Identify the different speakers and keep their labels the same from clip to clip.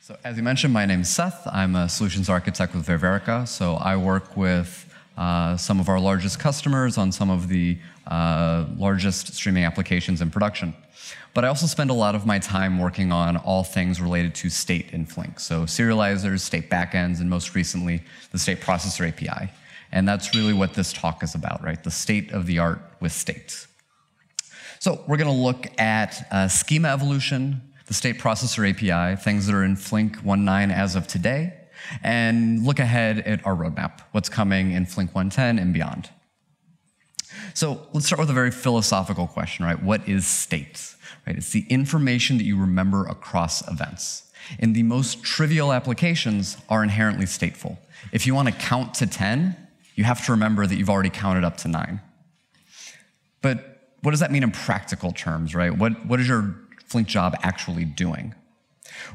Speaker 1: So as you mentioned, my name is Seth. I'm a solutions architect with Ververica. So I work with uh, some of our largest customers on some of the uh, largest streaming applications in production. But I also spend a lot of my time working on all things related to state in Flink. So serializers, state backends, and most recently, the state processor API. And that's really what this talk is about, right? The state of the art with states. So we're going to look at uh, schema evolution, the state processor API, things that are in Flink 1.9 as of today, and look ahead at our roadmap, what's coming in Flink 1.10 and beyond. So let's start with a very philosophical question, right? What is state? Right? It's the information that you remember across events. And the most trivial applications are inherently stateful. If you want to count to 10, you have to remember that you've already counted up to 9. But what does that mean in practical terms, right? What, what is your Flink job actually doing?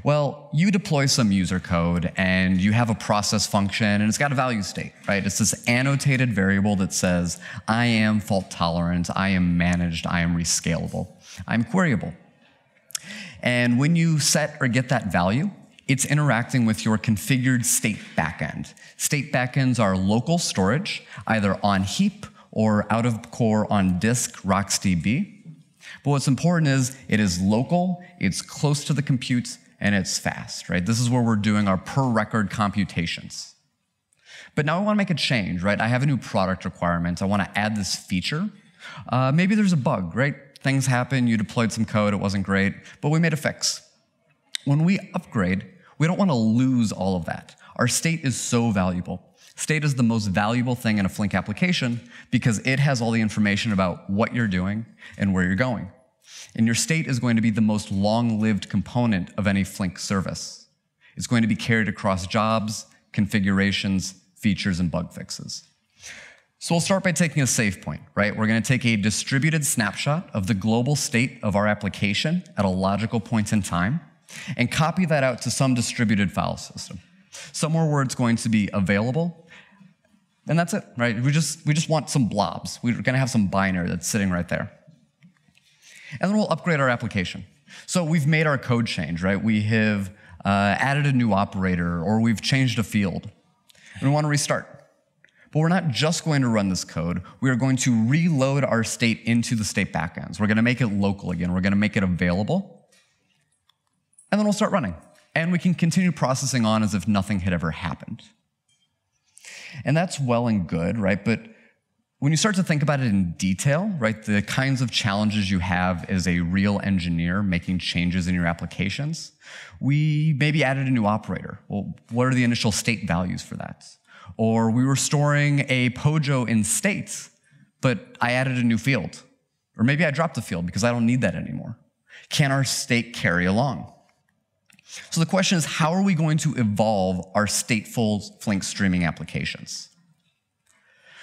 Speaker 1: Well, you deploy some user code and you have a process function and it's got a value state, right? It's this annotated variable that says, I am fault tolerant, I am managed, I am rescalable, I'm queryable. And when you set or get that value, it's interacting with your configured state backend. State backends are local storage, either on heap or out of core on disk, RocksDB. But what's important is it is local, it's close to the compute, and it's fast, right? This is where we're doing our per record computations. But now I want to make a change, right? I have a new product requirement. I want to add this feature. Uh, maybe there's a bug, right? Things happen, you deployed some code, it wasn't great, but we made a fix. When we upgrade, we don't want to lose all of that. Our state is so valuable. State is the most valuable thing in a Flink application because it has all the information about what you're doing and where you're going. And your state is going to be the most long-lived component of any Flink service. It's going to be carried across jobs, configurations, features, and bug fixes. So we'll start by taking a save point, right? We're going to take a distributed snapshot of the global state of our application at a logical point in time and copy that out to some distributed file system, somewhere where it's going to be available and that's it, right? We just, we just want some blobs. We're going to have some binary that's sitting right there. And then we'll upgrade our application. So we've made our code change, right? We have uh, added a new operator or we've changed a field. And we want to restart. But we're not just going to run this code. We are going to reload our state into the state backends. We're going to make it local again. We're going to make it available. And then we'll start running. And we can continue processing on as if nothing had ever happened. And that's well and good, right? But when you start to think about it in detail, right, the kinds of challenges you have as a real engineer making changes in your applications, we maybe added a new operator. Well, what are the initial state values for that? Or we were storing a POJO in states, but I added a new field. Or maybe I dropped the field because I don't need that anymore. Can our state carry along? So the question is, how are we going to evolve our stateful Flink streaming applications?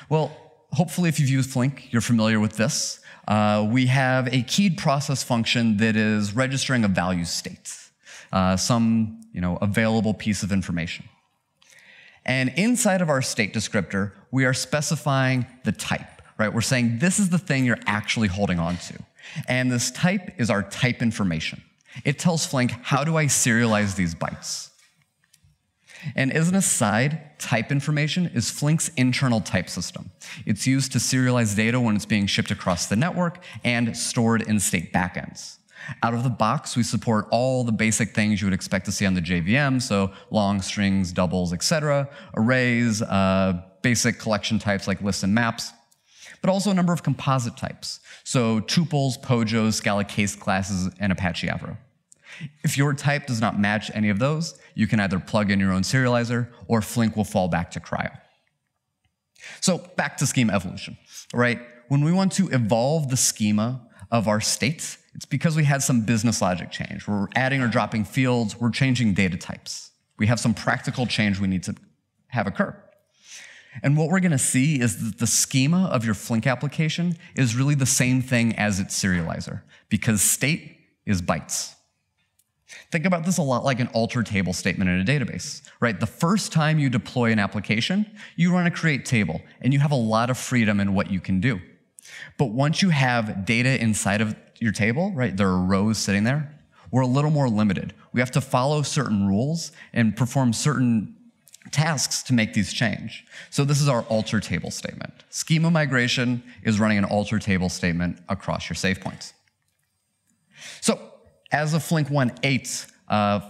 Speaker 1: Well, hopefully if you've used Flink, you're familiar with this. Uh, we have a keyed process function that is registering a value state, uh, some you know, available piece of information. And inside of our state descriptor, we are specifying the type, right? We're saying this is the thing you're actually holding on to. And this type is our type information. It tells Flink, how do I serialize these bytes? And as an aside, type information is Flink's internal type system. It's used to serialize data when it's being shipped across the network and stored in state backends. Out of the box, we support all the basic things you would expect to see on the JVM, so long strings, doubles, etc., arrays, uh, basic collection types like lists and maps, but also a number of composite types, so tuples, pojos, Scala case classes, and Apache Avro. If your type does not match any of those, you can either plug in your own serializer or Flink will fall back to cryo. So back to schema evolution, right? When we want to evolve the schema of our states, it's because we had some business logic change. We're adding or dropping fields, we're changing data types. We have some practical change we need to have occur. And what we're going to see is that the schema of your Flink application is really the same thing as its serializer, because state is bytes. Think about this a lot like an alter table statement in a database, right? The first time you deploy an application, you run a create table, and you have a lot of freedom in what you can do. But once you have data inside of your table, right, there are rows sitting there, we're a little more limited. We have to follow certain rules and perform certain tasks to make these change. So this is our alter table statement. Schema migration is running an alter table statement across your save points. So as of Flink 1.8, uh,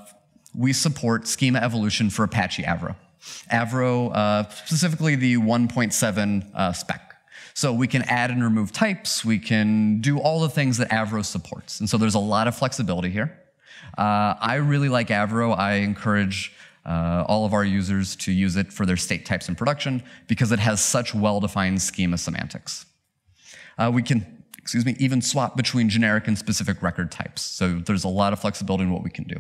Speaker 1: we support schema evolution for Apache Avro. Avro, uh, specifically the 1.7 uh, spec. So we can add and remove types, we can do all the things that Avro supports. And so there's a lot of flexibility here. Uh, I really like Avro. I encourage uh, all of our users to use it for their state types in production because it has such well-defined schema semantics. Uh, we can, excuse me, even swap between generic and specific record types. So there's a lot of flexibility in what we can do.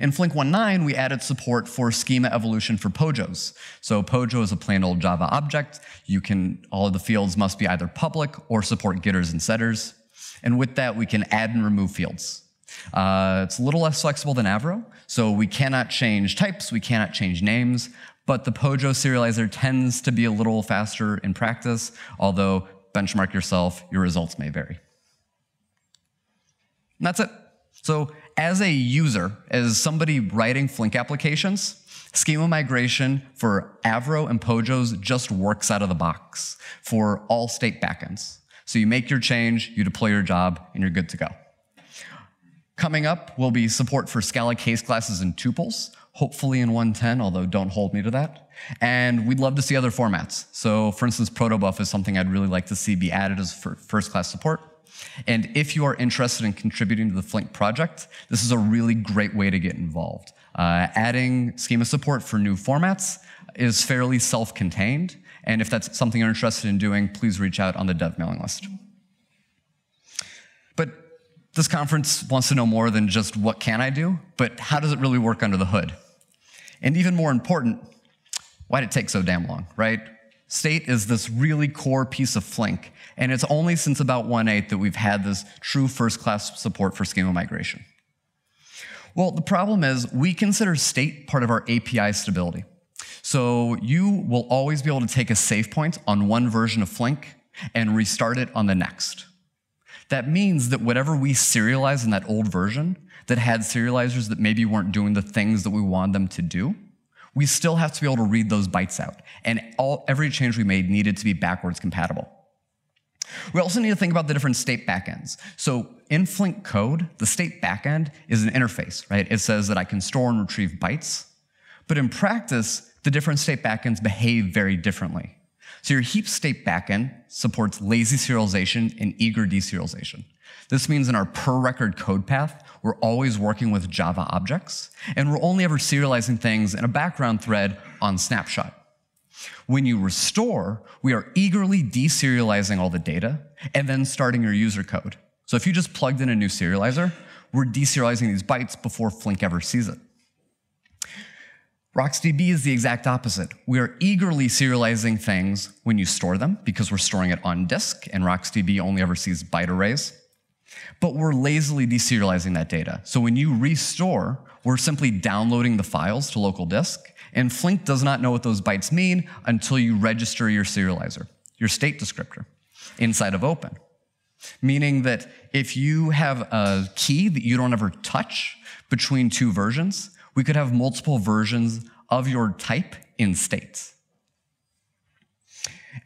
Speaker 1: In Flink 1.9, we added support for schema evolution for POJOs. So POJO is a plain old Java object. You can, all of the fields must be either public or support getters and setters. And with that, we can add and remove fields. Uh, it's a little less flexible than Avro, so we cannot change types, we cannot change names, but the Pojo serializer tends to be a little faster in practice, although benchmark yourself, your results may vary. And that's it. So as a user, as somebody writing Flink applications, schema migration for Avro and Pojos just works out of the box for all state backends. So you make your change, you deploy your job, and you're good to go. Coming up will be support for Scala case classes and tuples, hopefully in 110, although don't hold me to that. And we'd love to see other formats. So for instance, protobuf is something I'd really like to see be added as first class support. And if you are interested in contributing to the Flink project, this is a really great way to get involved. Uh, adding schema support for new formats is fairly self-contained. And if that's something you're interested in doing, please reach out on the dev mailing list. This conference wants to know more than just what can I do, but how does it really work under the hood? And even more important, why'd it take so damn long, right? State is this really core piece of Flink, and it's only since about 1.8 that we've had this true first-class support for schema migration. Well, the problem is we consider state part of our API stability. So you will always be able to take a save point on one version of Flink and restart it on the next. That means that whatever we serialized in that old version that had serializers that maybe weren't doing the things that we wanted them to do, we still have to be able to read those bytes out. And all, every change we made needed to be backwards compatible. We also need to think about the different state backends. So in Flink code, the state backend is an interface, right? It says that I can store and retrieve bytes. But in practice, the different state backends behave very differently. So your heap state backend supports lazy serialization and eager deserialization. This means in our per record code path, we're always working with Java objects, and we're only ever serializing things in a background thread on snapshot. When you restore, we are eagerly deserializing all the data and then starting your user code. So if you just plugged in a new serializer, we're deserializing these bytes before Flink ever sees it. RocksDB is the exact opposite. We are eagerly serializing things when you store them because we're storing it on disk, and RocksDB only ever sees byte arrays. But we're lazily deserializing that data. So when you restore, we're simply downloading the files to local disk, and Flink does not know what those bytes mean until you register your serializer, your state descriptor, inside of Open. Meaning that if you have a key that you don't ever touch between two versions, we could have multiple versions of your type in states.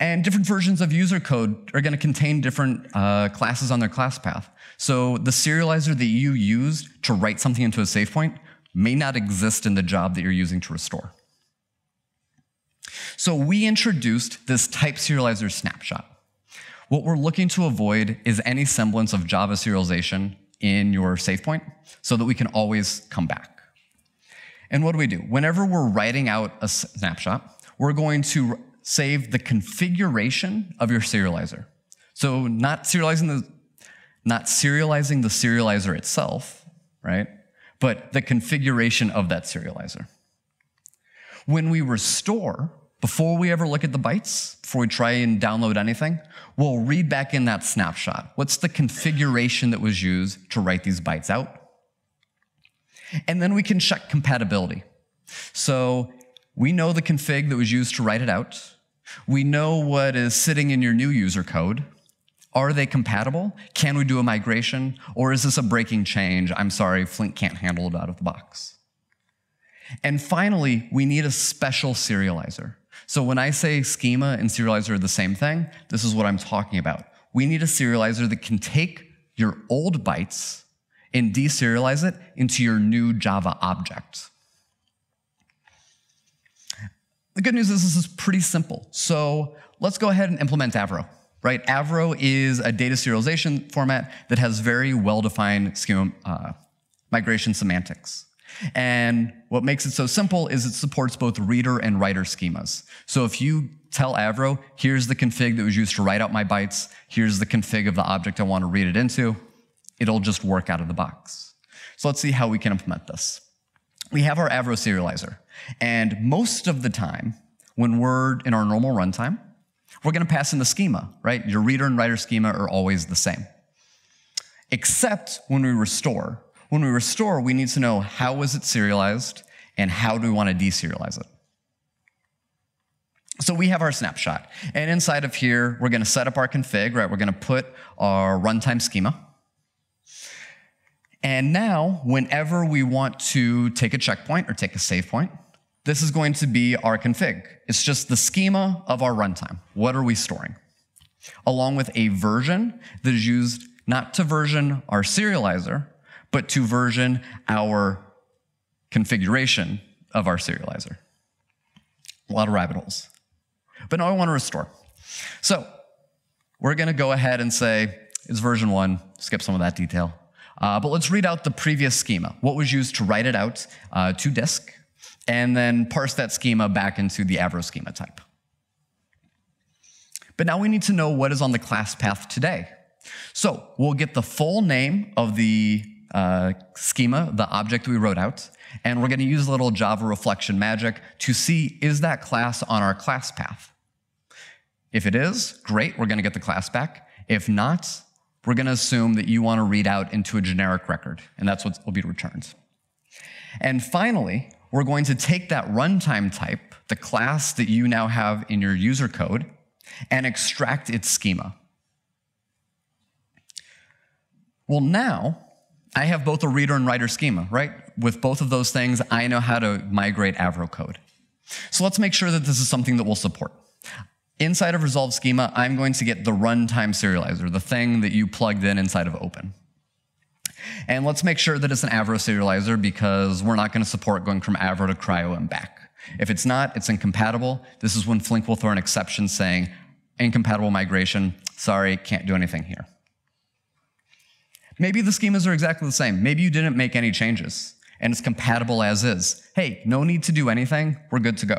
Speaker 1: And different versions of user code are going to contain different uh, classes on their class path. So the serializer that you used to write something into a save point may not exist in the job that you're using to restore. So we introduced this type serializer snapshot. What we're looking to avoid is any semblance of Java serialization in your save point so that we can always come back. And what do we do? Whenever we're writing out a snapshot, we're going to save the configuration of your serializer. So not serializing the, not serializing the serializer itself, right? But the configuration of that serializer. When we restore, before we ever look at the bytes, before we try and download anything, we'll read back in that snapshot. What's the configuration that was used to write these bytes out? And then we can check compatibility. So we know the config that was used to write it out. We know what is sitting in your new user code. Are they compatible? Can we do a migration? Or is this a breaking change? I'm sorry, Flink can't handle it out of the box. And finally, we need a special serializer. So when I say schema and serializer are the same thing, this is what I'm talking about. We need a serializer that can take your old bytes and deserialize it into your new Java object. The good news is this is pretty simple. So let's go ahead and implement Avro, right? Avro is a data serialization format that has very well-defined schema uh, migration semantics. And what makes it so simple is it supports both reader and writer schemas. So if you tell Avro, here's the config that was used to write out my bytes, here's the config of the object I want to read it into, It'll just work out of the box. So let's see how we can implement this. We have our Avro serializer, and most of the time, when we're in our normal runtime, we're going to pass in the schema, right? Your reader and writer schema are always the same. Except when we restore. When we restore, we need to know how was it serialized and how do we want to deserialize it. So we have our snapshot. And inside of here, we're going to set up our config, right? We're going to put our runtime schema. And now, whenever we want to take a checkpoint or take a save point, this is going to be our config. It's just the schema of our runtime. What are we storing? Along with a version that is used not to version our serializer, but to version our configuration of our serializer. A lot of rabbit holes. But now I want to restore. So we're going to go ahead and say, it's version one, skip some of that detail. Uh, but let's read out the previous schema, what was used to write it out uh, to disk, and then parse that schema back into the Avro schema type. But now we need to know what is on the class path today. So we'll get the full name of the uh, schema, the object we wrote out, and we're going to use a little Java reflection magic to see is that class on our class path. If it is, great, we're going to get the class back. If not, we're going to assume that you want to read out into a generic record, and that's what will be returned. And finally, we're going to take that runtime type, the class that you now have in your user code, and extract its schema. Well, now I have both a reader and writer schema, right? With both of those things, I know how to migrate Avro code. So let's make sure that this is something that we'll support inside of resolve schema, I'm going to get the runtime serializer, the thing that you plugged in inside of open. And let's make sure that it's an Avro serializer because we're not going to support going from Avro to Cryo and back. If it's not, it's incompatible. This is when Flink will throw an exception saying, incompatible migration, sorry, can't do anything here. Maybe the schemas are exactly the same. Maybe you didn't make any changes and it's compatible as is. Hey, no need to do anything, we're good to go.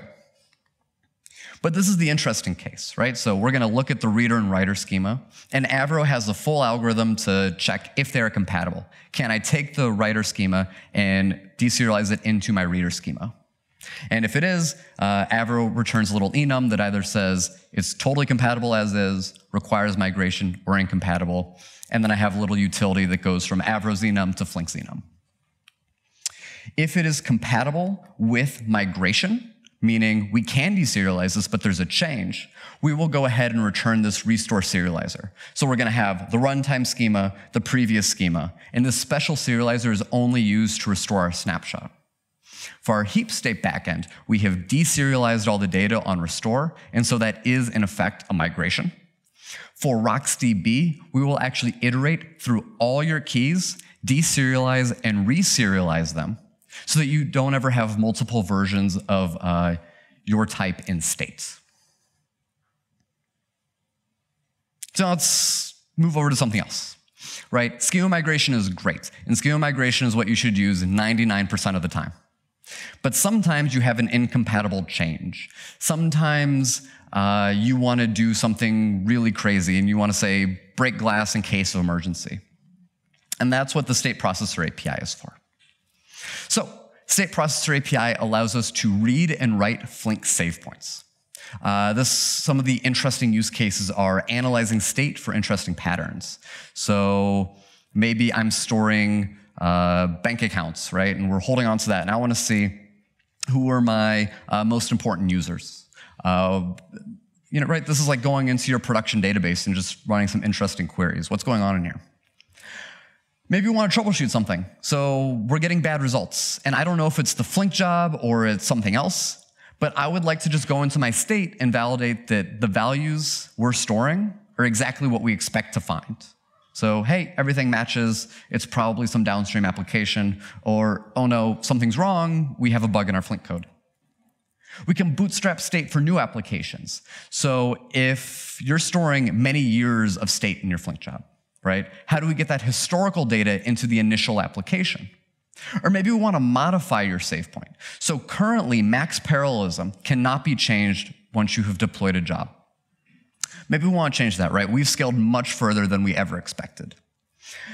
Speaker 1: But this is the interesting case, right? So we're going to look at the reader and writer schema, and Avro has a full algorithm to check if they're compatible. Can I take the writer schema and deserialize it into my reader schema? And if it is, uh, Avro returns a little enum that either says it's totally compatible as is, requires migration, or incompatible. And then I have a little utility that goes from Avro's enum to Flink's enum. If it is compatible with migration, meaning we can deserialize this, but there's a change, we will go ahead and return this restore serializer. So we're going to have the runtime schema, the previous schema, and this special serializer is only used to restore our snapshot. For our heap state backend, we have deserialized all the data on restore, and so that is in effect a migration. For RocksDB, we will actually iterate through all your keys, deserialize and reserialize them, so that you don't ever have multiple versions of uh, your type in states. So let's move over to something else, right? Schema migration is great, and schema migration is what you should use 99% of the time. But sometimes you have an incompatible change. Sometimes uh, you want to do something really crazy and you want to say, break glass in case of emergency. And that's what the state processor API is for. So State Processor API allows us to read and write Flink save points. Uh, this, some of the interesting use cases are analyzing state for interesting patterns. So maybe I'm storing uh, bank accounts, right? And we're holding on to that. And I want to see who are my uh, most important users. Uh, you know, right? This is like going into your production database and just running some interesting queries. What's going on in here? Maybe we want to troubleshoot something. So we're getting bad results. And I don't know if it's the Flink job or it's something else, but I would like to just go into my state and validate that the values we're storing are exactly what we expect to find. So, hey, everything matches. It's probably some downstream application. Or, oh no, something's wrong. We have a bug in our Flink code. We can bootstrap state for new applications. So if you're storing many years of state in your Flink job, right? How do we get that historical data into the initial application? Or maybe we want to modify your save point. So currently, max parallelism cannot be changed once you have deployed a job. Maybe we want to change that, right? We've scaled much further than we ever expected.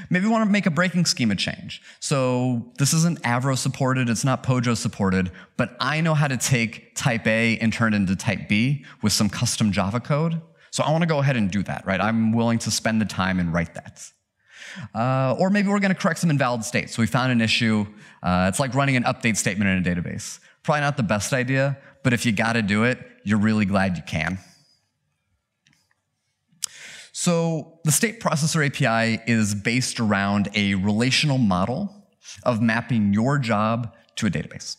Speaker 1: Maybe we want to make a breaking schema change. So this isn't Avro supported, it's not Pojo supported, but I know how to take type A and turn it into type B with some custom Java code. So I want to go ahead and do that, right? I'm willing to spend the time and write that. Uh, or maybe we're going to correct some invalid states. So we found an issue. Uh, it's like running an update statement in a database. Probably not the best idea, but if you got to do it, you're really glad you can. So the state processor API is based around a relational model of mapping your job to a database.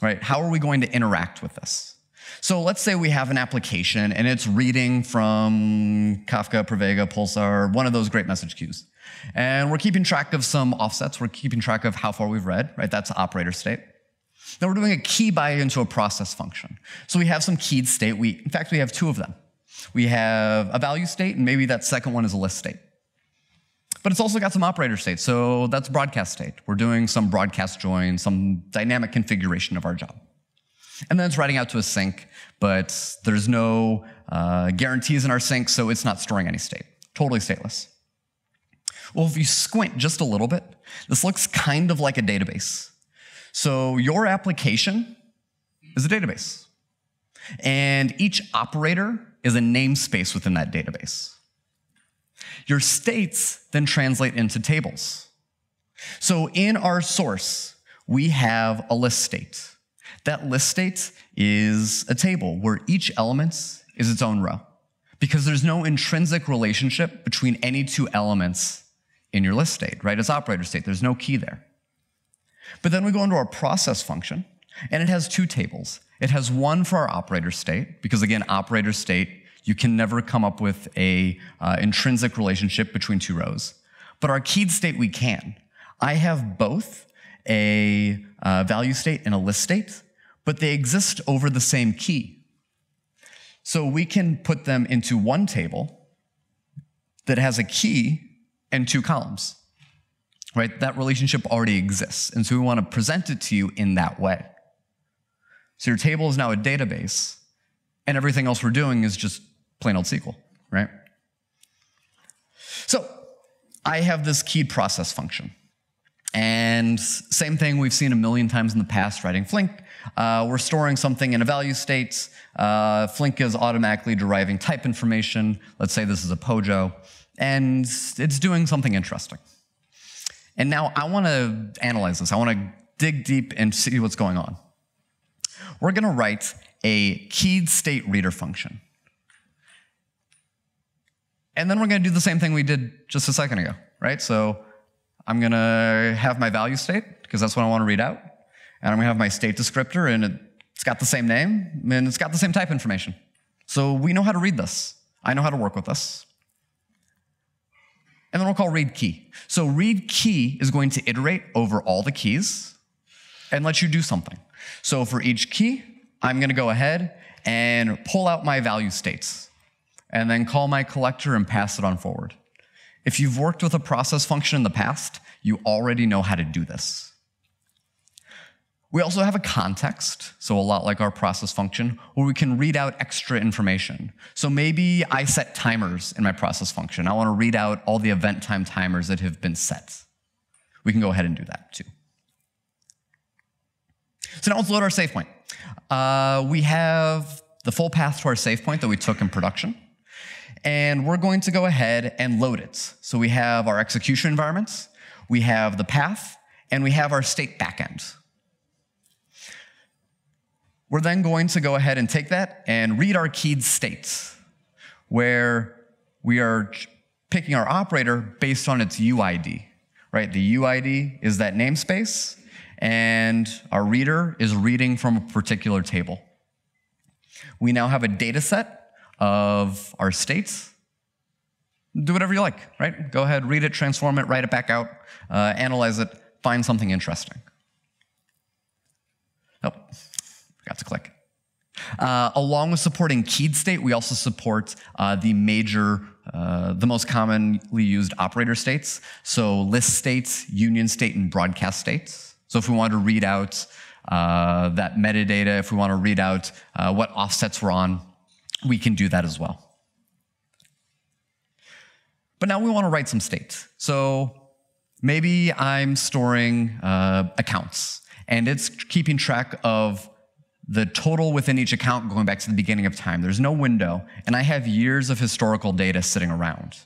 Speaker 1: Right? How are we going to interact with this? So let's say we have an application and it's reading from Kafka, Pravega, Pulsar, one of those great message queues. And we're keeping track of some offsets. We're keeping track of how far we've read, right? That's operator state. Then we're doing a key by into a process function. So we have some keyed state. We, in fact, we have two of them. We have a value state, and maybe that second one is a list state. But it's also got some operator state. So that's broadcast state. We're doing some broadcast join, some dynamic configuration of our job. And then it's writing out to a sync, but there's no uh, guarantees in our sync, so it's not storing any state. Totally stateless. Well, if you squint just a little bit, this looks kind of like a database. So your application is a database. And each operator is a namespace within that database. Your states then translate into tables. So in our source, we have a list state. That list state is a table where each element is its own row because there's no intrinsic relationship between any two elements in your list state, right? It's operator state, there's no key there. But then we go into our process function, and it has two tables. It has one for our operator state, because again, operator state, you can never come up with a uh, intrinsic relationship between two rows. But our keyed state, we can. I have both a uh, value state and a list state, but they exist over the same key. So we can put them into one table that has a key and two columns, right? That relationship already exists. And so we want to present it to you in that way. So your table is now a database, and everything else we're doing is just plain old SQL, right? So I have this keyed process function. And same thing we've seen a million times in the past writing Flink. Uh, we're storing something in a value state. Uh, Flink is automatically deriving type information. Let's say this is a POJO. And it's doing something interesting. And now I want to analyze this. I want to dig deep and see what's going on. We're going to write a keyed state reader function. And then we're going to do the same thing we did just a second ago, right? So I'm going to have my value state because that's what I want to read out. And I'm going to have my state descriptor, and it's got the same name, and it's got the same type information. So we know how to read this. I know how to work with this. And then we'll call read key. So read key is going to iterate over all the keys and let you do something. So for each key, I'm going to go ahead and pull out my value states and then call my collector and pass it on forward. If you've worked with a process function in the past, you already know how to do this. We also have a context, so a lot like our process function, where we can read out extra information. So maybe I set timers in my process function. I want to read out all the event time timers that have been set. We can go ahead and do that too. So now let's load our save point. Uh, we have the full path to our save point that we took in production. And we're going to go ahead and load it. So we have our execution environments, we have the path, and we have our state backend. We're then going to go ahead and take that and read our keyed states, where we are picking our operator based on its UID, right? The UID is that namespace, and our reader is reading from a particular table. We now have a data set of our states. Do whatever you like, right? Go ahead, read it, transform it, write it back out, uh, analyze it, find something interesting. Nope to click. Uh, along with supporting keyed state, we also support uh, the major, uh, the most commonly used operator states. So list states, union state, and broadcast states. So if we want to read out uh, that metadata, if we want to read out uh, what offsets we're on, we can do that as well. But now we want to write some states. So maybe I'm storing uh, accounts and it's keeping track of the total within each account going back to the beginning of time. There's no window, and I have years of historical data sitting around.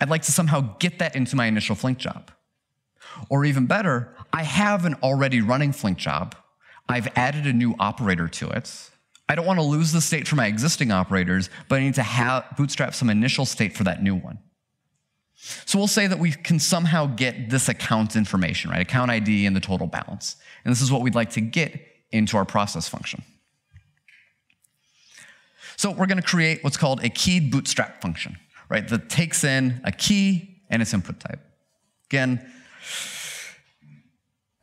Speaker 1: I'd like to somehow get that into my initial Flink job. Or even better, I have an already running Flink job. I've added a new operator to it. I don't want to lose the state for my existing operators, but I need to have, bootstrap some initial state for that new one. So we'll say that we can somehow get this account information, right? Account ID and the total balance. And this is what we'd like to get into our process function. So we're going to create what's called a keyed bootstrap function, right? That takes in a key and its input type. Again,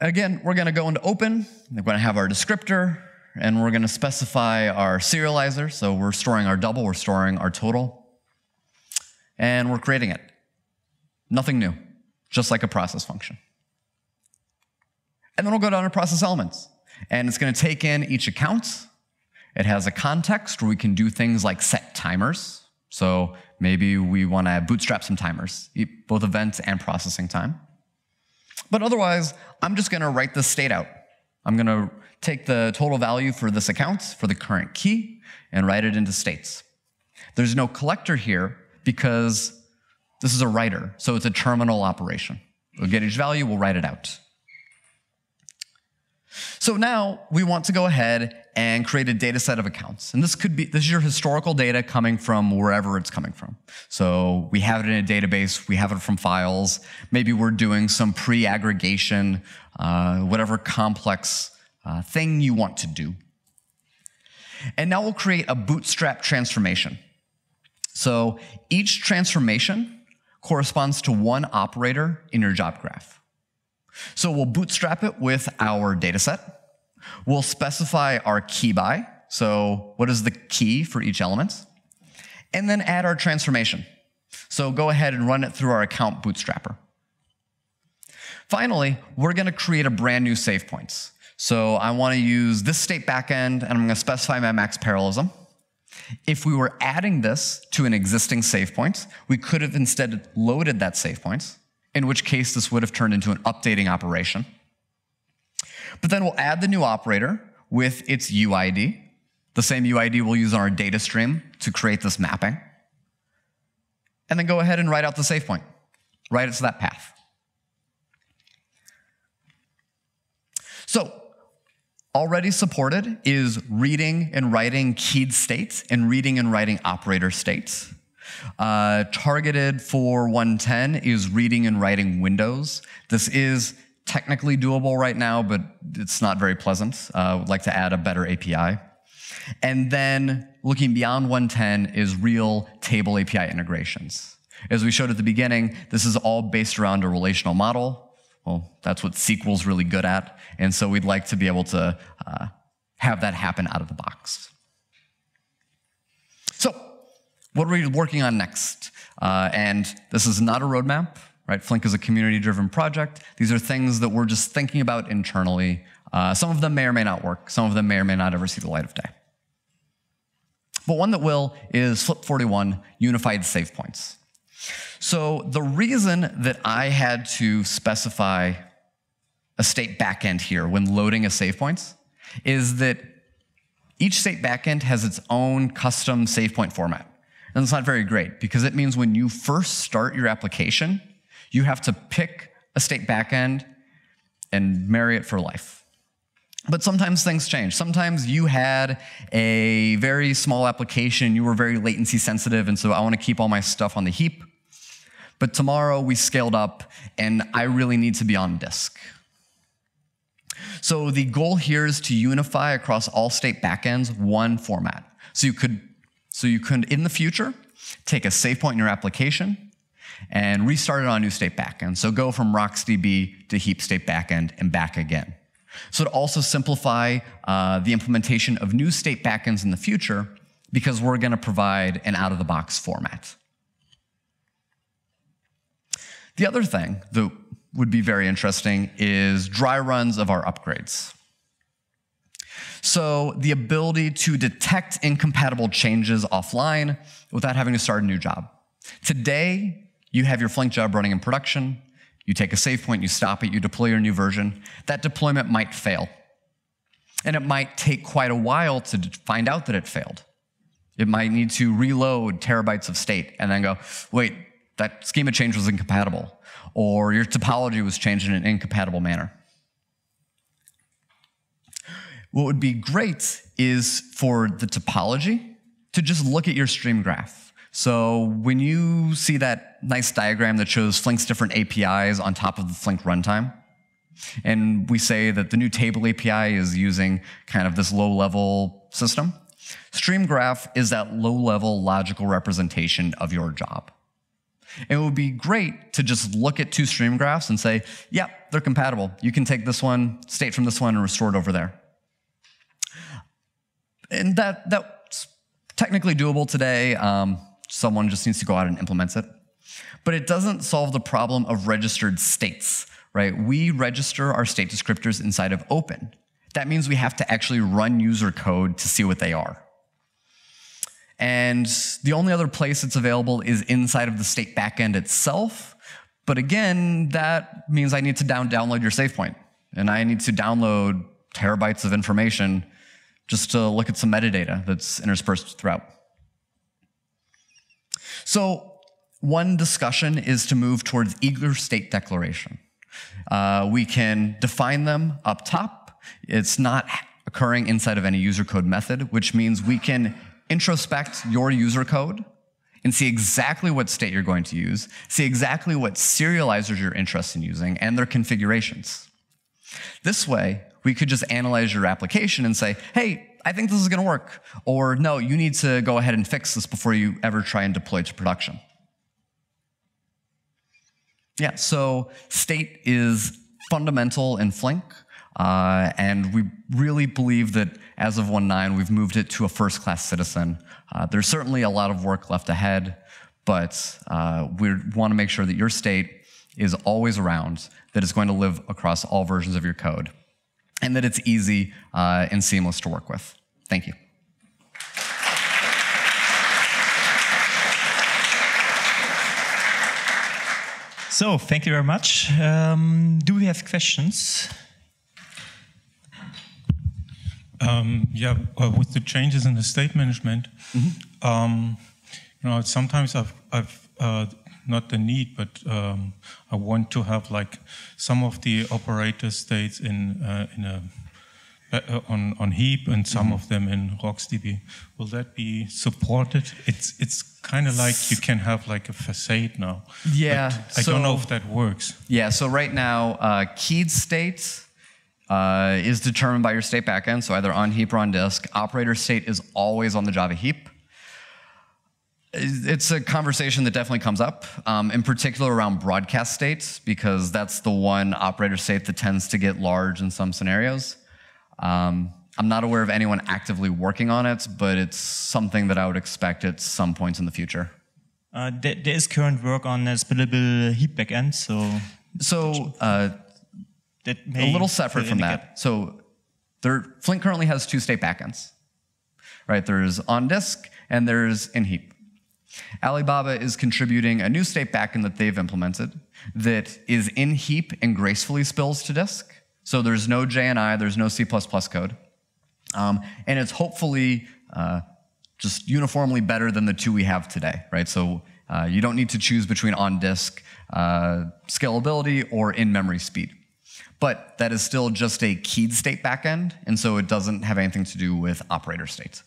Speaker 1: again, we're going to go into open. We're going to have our descriptor, and we're going to specify our serializer. So we're storing our double, we're storing our total, and we're creating it. Nothing new, just like a process function. And then we'll go down to process elements. And it's going to take in each account. It has a context where we can do things like set timers. So maybe we want to bootstrap some timers, both events and processing time. But otherwise, I'm just going to write the state out. I'm going to take the total value for this account, for the current key, and write it into states. There's no collector here because this is a writer, so it's a terminal operation. We'll get each value, we'll write it out. So now we want to go ahead and create a data set of accounts. And this could be, this is your historical data coming from wherever it's coming from. So we have it in a database, we have it from files, maybe we're doing some pre-aggregation, uh, whatever complex uh, thing you want to do. And now we'll create a bootstrap transformation. So each transformation corresponds to one operator in your job graph. So we'll bootstrap it with our data set. We'll specify our key by, so what is the key for each element, and then add our transformation. So go ahead and run it through our account bootstrapper. Finally, we're gonna create a brand new save points. So I wanna use this state backend, and I'm gonna specify my max parallelism. If we were adding this to an existing save point, we could have instead loaded that save points in which case this would have turned into an updating operation. But then we'll add the new operator with its UID, the same UID we'll use on our data stream to create this mapping. And then go ahead and write out the save point. Write it to that path. So already supported is reading and writing keyed states and reading and writing operator states. Uh, targeted for 110 is reading and writing windows. This is technically doable right now, but it's not very pleasant. Uh, would like to add a better API. And then looking beyond 110 is real table API integrations. As we showed at the beginning, this is all based around a relational model. Well, that's what SQL's really good at. And so we'd like to be able to uh, have that happen out of the box. What are we working on next? Uh, and this is not a roadmap, right? Flink is a community-driven project. These are things that we're just thinking about internally. Uh, some of them may or may not work. Some of them may or may not ever see the light of day. But one that will is Flip 41 Unified Save Points. So the reason that I had to specify a state backend here when loading a save points is that each state backend has its own custom save point format. And it's not very great because it means when you first start your application, you have to pick a state backend and marry it for life. But sometimes things change. Sometimes you had a very small application, you were very latency sensitive, and so I want to keep all my stuff on the heap. But tomorrow we scaled up, and I really need to be on disk. So the goal here is to unify across all state backends one format. So you could so you could, in the future, take a save point in your application and restart it on a new state backend. So go from RocksDB to heap state backend and back again. So to also simplify uh, the implementation of new state backends in the future, because we're going to provide an out-of-the-box format. The other thing that would be very interesting is dry runs of our upgrades. So the ability to detect incompatible changes offline without having to start a new job. Today, you have your Flink job running in production. You take a save point, you stop it, you deploy your new version. That deployment might fail. And it might take quite a while to find out that it failed. It might need to reload terabytes of state and then go, wait, that schema change was incompatible, or your topology was changed in an incompatible manner. What would be great is for the topology to just look at your stream graph. So when you see that nice diagram that shows Flink's different APIs on top of the Flink runtime, and we say that the new table API is using kind of this low-level system, Stream graph is that low-level logical representation of your job. It would be great to just look at two stream graphs and say, yep, yeah, they're compatible. You can take this one, state from this one, and restore it over there. And that, that's technically doable today. Um, someone just needs to go out and implement it. But it doesn't solve the problem of registered states, right? We register our state descriptors inside of open. That means we have to actually run user code to see what they are. And the only other place it's available is inside of the state backend itself. But again, that means I need to down download your save point. And I need to download terabytes of information just to look at some metadata that's interspersed throughout. So one discussion is to move towards eager state declaration. Uh, we can define them up top. It's not occurring inside of any user code method, which means we can introspect your user code and see exactly what state you're going to use, see exactly what serializers you're interested in using, and their configurations. This way, we could just analyze your application and say, hey, I think this is going to work. Or no, you need to go ahead and fix this before you ever try and deploy to production. Yeah, so state is fundamental in Flink. Uh, and we really believe that as of 1.9, we've moved it to a first class citizen. Uh, there's certainly a lot of work left ahead, but uh, we want to make sure that your state is always around, that it's going to live across all versions of your code and that it's easy uh, and seamless to work with. Thank you. So, thank you very much. Um, do we have questions? Um, yeah, uh, with the changes in the state management, mm -hmm. um, you know, sometimes I've, I've uh, not the need, but um, I want to have like some of the operator states in uh, in a uh, on on Heap and some mm -hmm. of them in RocksDB. Will that be supported? It's it's kind of like you can have like a facade now. Yeah, I so, don't know if that works. Yeah, so right now uh, keyed states. Uh, is determined by your state backend, so either on heap or on disk. Operator state is always on the Java heap it's a conversation that definitely comes up, um, in particular around broadcast states, because that's the one operator state that tends to get large in some scenarios. Um, I'm not aware of anyone actively working on it, but it's something that I would expect at some points in the future. Uh, there, there is current work on a spillable heap backend, so. So, uh, that a little separate from that. So, there, Flink currently has two state backends, right? There's on disk and there's in heap. Alibaba is contributing a new state backend that they've implemented that is in heap and gracefully spills to disk. So there's no JNI, there's no C++ code. Um, and it's hopefully uh, just uniformly better than the two we have today, right? So uh, you don't need to choose between on-disk uh, scalability or in-memory speed. But that is still just a keyed state backend, and so it doesn't have anything to do with operator states.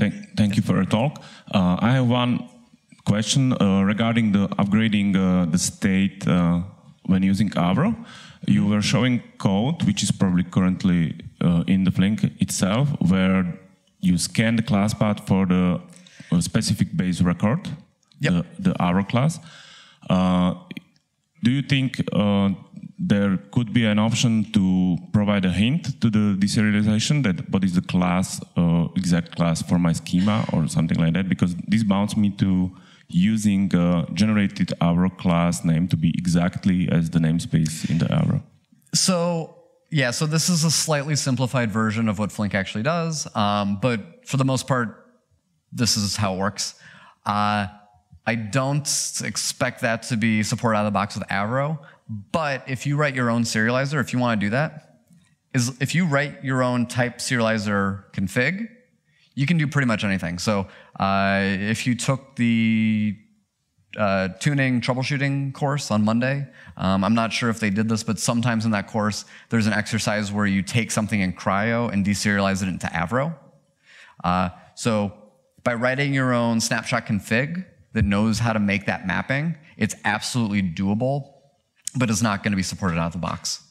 Speaker 1: Thank, thank you for your talk. Uh, I have one question uh, regarding the upgrading uh, the state uh, when using Avro. You were showing code, which is probably currently uh, in the Flink itself, where you scan the class path for the uh, specific base record, yep. the, the Avro class. do you think there could be an option to provide a hint to the deserialization that what is the class, uh, exact class for my schema or something like that, because this bounds me to using generated arrow class name to be exactly as the namespace in the arrow. So yeah, so this is a slightly simplified version of what Flink actually does, um, but for the most part, this is how it works. Uh, I don't expect that to be supported out of the box with Arrow. But if you write your own serializer, if you want to do that, is if you write your own type serializer config, you can do pretty much anything. So uh, if you took the uh, tuning troubleshooting course on Monday. Um, I'm not sure if they did this, but sometimes in that course, there's an exercise where you take something in cryo and deserialize it into Avro. Uh, so by writing your own snapshot config that knows how to make that mapping, it's absolutely doable but it's not going to be supported out of the box.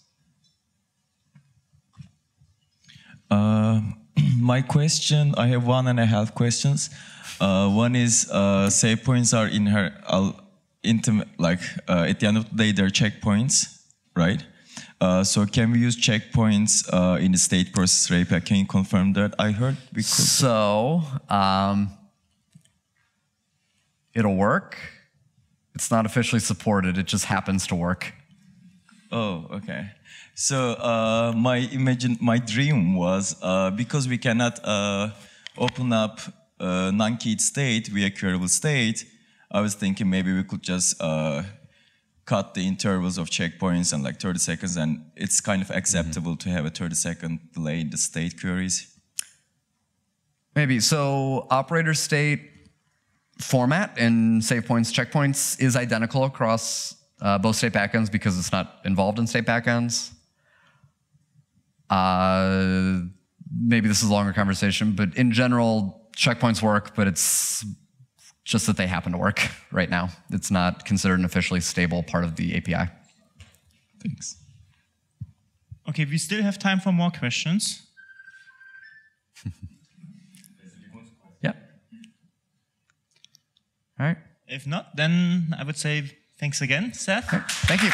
Speaker 1: Uh, my question, I have one and a half questions. Uh, one is uh, save points are in her intimate, like uh, at the end of the day, they're checkpoints, right? Uh, so can we use checkpoints uh, in the state process rape? Can you confirm that? I heard because so um, it'll work it's not officially supported, it just happens to work. Oh, okay. So uh, my imagine, my dream was uh, because we cannot uh, open up a uh, non-keyed state, we curable state. I was thinking maybe we could just uh, cut the intervals of checkpoints and like 30 seconds, and it's kind of acceptable mm -hmm. to have a 30 second delay in the state queries. Maybe so. Operator state format in save points, checkpoints is identical across uh, both state backends because it's not involved in state backends. Uh, maybe this is a longer conversation, but in general, checkpoints work, but it's just that they happen to work right now. It's not considered an officially stable part of the API. Thanks. Okay, we still have time for more questions. All right. If not, then I would say thanks again, Seth. Thank you.